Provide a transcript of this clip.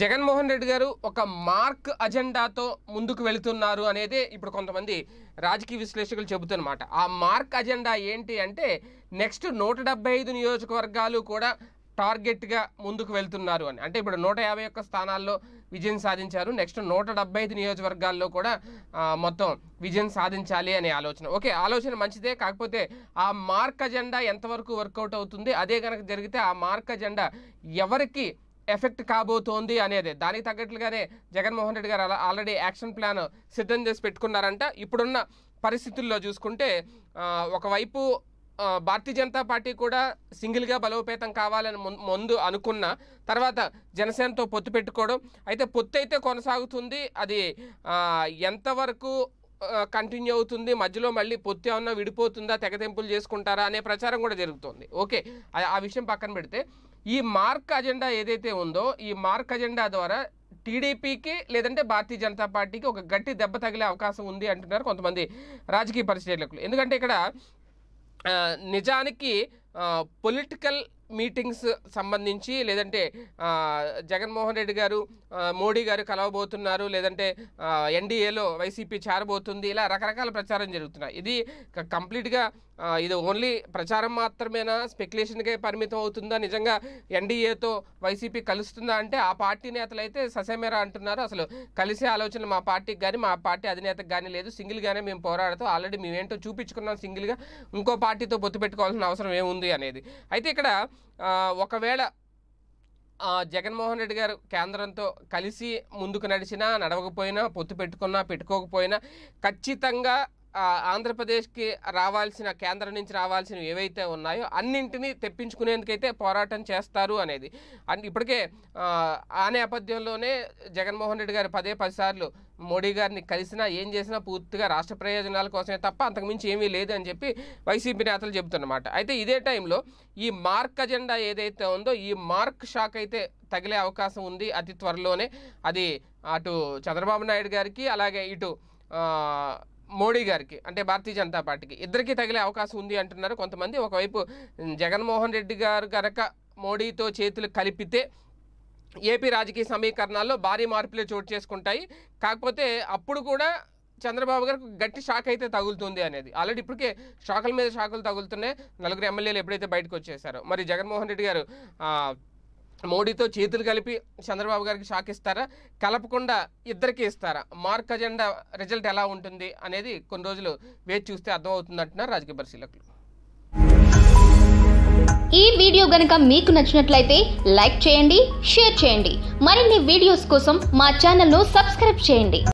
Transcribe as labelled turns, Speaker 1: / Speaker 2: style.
Speaker 1: జగన్మోహన్ రెడ్డి గారు ఒక మార్క్ అజెండాతో ముందుకు వెళుతున్నారు అనేది ఇప్పుడు కొంతమంది రాజకీయ విశ్లేషకులు చెబుతున్నమాట ఆ మార్క్ అజెండా ఏంటి అంటే నెక్స్ట్ నూట డెబ్బై ఐదు నియోజకవర్గాలు కూడా టార్గెట్గా ముందుకు వెళ్తున్నారు అని అంటే ఇప్పుడు నూట యాభై ఒక్క స్థానాల్లో విజయం సాధించారు నెక్స్ట్ నూట డెబ్బై ఐదు నియోజకవర్గాల్లో కూడా మొత్తం విజయం సాధించాలి అనే ఆలోచన ఓకే ఆలోచన మంచిదే కాకపోతే ఆ మార్క్ అజెండా ఎంతవరకు వర్కౌట్ అవుతుంది అదే కనుక జరిగితే ఆ మార్క్ అజెండా ఎవరికి ఎఫెక్ట్ కాబోతోంది అనేది దానికి తగ్గట్లుగానే జగన్మోహన్ రెడ్డి గారు అలా ఆల్రెడీ యాక్షన్ ప్లాన్ సిద్ధం చేసి పెట్టుకున్నారంట ఇప్పుడున్న పరిస్థితుల్లో చూసుకుంటే ఒకవైపు భారతీయ జనతా పార్టీ కూడా సింగిల్గా బలోపేతం కావాలని ముందు అనుకున్న తర్వాత జనసేనతో పొత్తు పెట్టుకోవడం అయితే పొత్తు అయితే కొనసాగుతుంది అది ఎంతవరకు కంటిన్యూ అవుతుంది మధ్యలో మళ్ళీ పొత్తి ఏమన్నా విడిపోతుందా తెగతెంపులు చేసుకుంటారా అనే ప్రచారం కూడా జరుగుతుంది ఓకే ఆ విషయం పక్కన పెడితే ఈ మార్క్ అజెండా ఏదైతే ఉందో ఈ మార్క్ అజెండా ద్వారా టీడీపీకి లేదంటే భారతీయ జనతా పార్టీకి ఒక గట్టి దెబ్బ తగిలే అవకాశం ఉంది అంటున్నారు కొంతమంది రాజకీయ పరిశీలకులు ఎందుకంటే ఇక్కడ నిజానికి పొలిటికల్ మీటింగ్స్ సంబంధించి లేదంటే జగన్మోహన్ రెడ్డి గారు మోడీ గారు కలవబోతున్నారు లేదంటే ఎన్డీఏలో వైసీపీ చేరబోతుంది ఇలా రకరకాల ప్రచారం జరుగుతున్నాయి ఇది కంప్లీట్గా ఇది ఓన్లీ ప్రచారం మాత్రమేనా స్పెక్యులేషన్కే పరిమితం అవుతుందా నిజంగా ఎన్డీఏతో వైసీపీ కలుస్తుందా అంటే ఆ పార్టీ నేతలు అయితే ససేమేరా అంటున్నారు అసలు కలిసే ఆలోచన మా పార్టీకి కానీ మా పార్టీ అధినేతకు కానీ లేదు సింగిల్గానే మేము పోరాడుతూ ఆల్రెడీ మేమేంటో చూపించుకున్నాం సింగిల్గా ఇంకో పార్టీతో బొత్తు పెట్టుకోవాల్సిన అవసరం ఏముంది అనేది అయితే ఇక్కడ ఒకవేళ జగన్మోహన్ రెడ్డి గారు కేంద్రంతో కలిసి ముందుకు నడిచినా నడవకపోయినా పొత్తు పెట్టుకున్నా పెట్టుకోకపోయినా ఖచ్చితంగా ఆంధ్రప్రదేశ్కి రావాల్సిన కేంద్రం నుంచి రావాల్సినవి ఏవైతే ఉన్నాయో అన్నింటినీ తెప్పించుకునేందుకైతే పోరాటం చేస్తారు అనేది అండ్ ఇప్పటికే ఆ నేపథ్యంలోనే జగన్మోహన్ రెడ్డి గారు పదే పదిసార్లు మోడీ గారిని కలిసినా ఏం చేసినా పూర్తిగా రాష్ట్ర ప్రయోజనాల కోసమే తప్ప అంతకుమించి ఏమీ లేదని చెప్పి వైసీపీ నేతలు చెబుతున్నమాట అయితే ఇదే టైంలో ఈ మార్క్ అజెండా ఏదైతే ఉందో ఈ మార్క్ షాక్ అయితే తగిలే అవకాశం ఉంది అతి త్వరలోనే అది అటు చంద్రబాబు నాయుడు గారికి అలాగే ఇటు మోడీ గారికి అంటే భారతీయ జనతా పార్టీకి ఇద్దరికీ తగిలే అవకాశం ఉంది అంటున్నారు కొంతమంది ఒకవైపు జగన్మోహన్ రెడ్డి గారు కనుక మోడీతో చేతులు కలిపితే ఏపీ రాజకీయ సమీకరణాల్లో భారీ మార్పులే చోటు చేసుకుంటాయి కాకపోతే అప్పుడు కూడా చంద్రబాబు గారికి గట్టి షాక్ అయితే తగులుతుంది అనేది ఆల్రెడీ ఇప్పటికే షాకుల మీద షాకులు తగులుతున్నాయి నలుగురు ఎమ్మెల్యేలు ఎప్పుడైతే బయటకు వచ్చేసారో మరి జగన్మోహన్ రెడ్డి గారు మోడీతో చేతులు కలిపి చంద్రబాబు గారికి షాక్ ఇస్తారా కలపకుండా ఇద్దరికి ఇస్తారా మార్క్ అజెండా రిజల్ట్ ఎలా ఉంటుంది అనేది కొన్ని రోజులు వేచి చూస్తే అంటున్నారు రాజకీయ పరిశీలకులు ఈ వీడియో గనుక మీకు నచ్చినట్లయితే లైక్ చేయండి షేర్ చేయండి మరిన్ని వీడియోస్ కోసం మా ఛానల్ను సబ్స్క్రైబ్ చేయండి